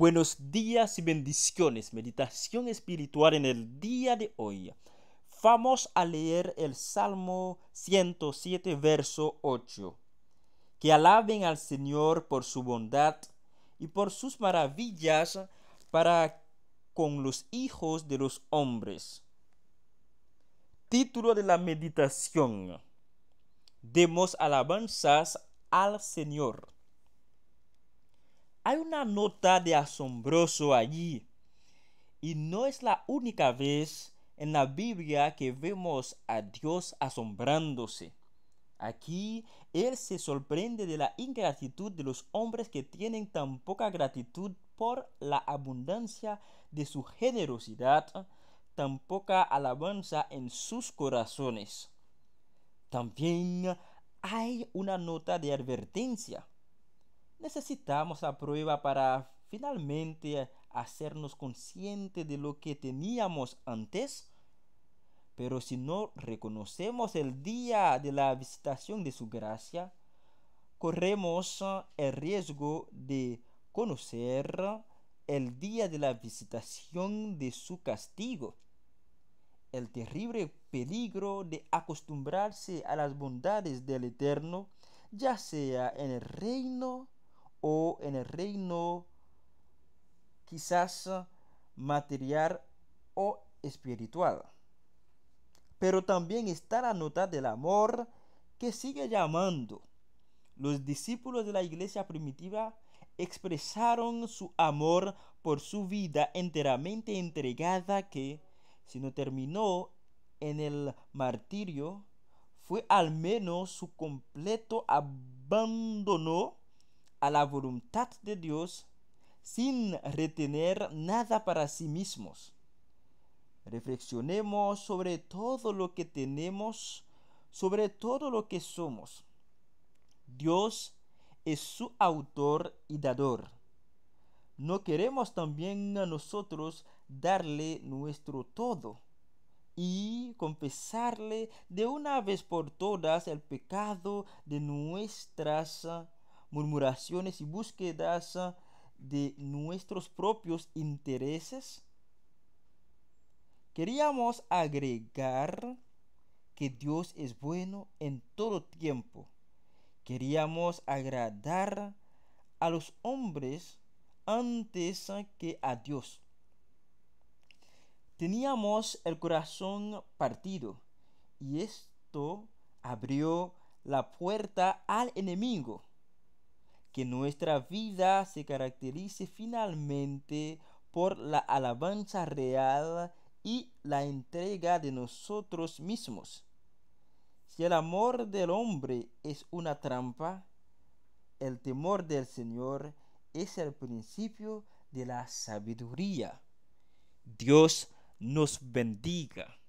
Buenos días y bendiciones. Meditación espiritual en el día de hoy. Vamos a leer el Salmo 107, verso 8. Que alaben al Señor por su bondad y por sus maravillas para con los hijos de los hombres. Título de la meditación. Demos alabanzas al Señor. Hay una nota de asombroso allí. Y no es la única vez en la Biblia que vemos a Dios asombrándose. Aquí Él se sorprende de la ingratitud de los hombres que tienen tan poca gratitud por la abundancia de su generosidad, tan poca alabanza en sus corazones. También hay una nota de advertencia necesitamos la prueba para finalmente hacernos conscientes de lo que teníamos antes. Pero si no reconocemos el día de la visitación de su gracia, corremos eh, el riesgo de conocer eh, el día de la visitación de su castigo. El terrible peligro de acostumbrarse a las bondades del Eterno, ya sea en el reino o en el reino quizás material o espiritual. Pero también está la nota del amor que sigue llamando. Los discípulos de la iglesia primitiva expresaron su amor por su vida enteramente entregada que, si no terminó en el martirio, fue al menos su completo abandono a la voluntad de Dios sin retener nada para sí mismos. Reflexionemos sobre todo lo que tenemos, sobre todo lo que somos. Dios es su autor y dador. ¿No queremos también a nosotros darle nuestro todo y confesarle de una vez por todas el pecado de nuestras murmuraciones y búsquedas de nuestros propios intereses? Queríamos agregar que Dios es bueno en todo tiempo. Queríamos agradar a los hombres antes que a Dios. Teníamos el corazón partido y esto abrió la puerta al enemigo que nuestra vida se caracterice finalmente por la alabanza real y la entrega de nosotros mismos. Si el amor del hombre es una trampa, el temor del Señor es el principio de la sabiduría. Dios nos bendiga.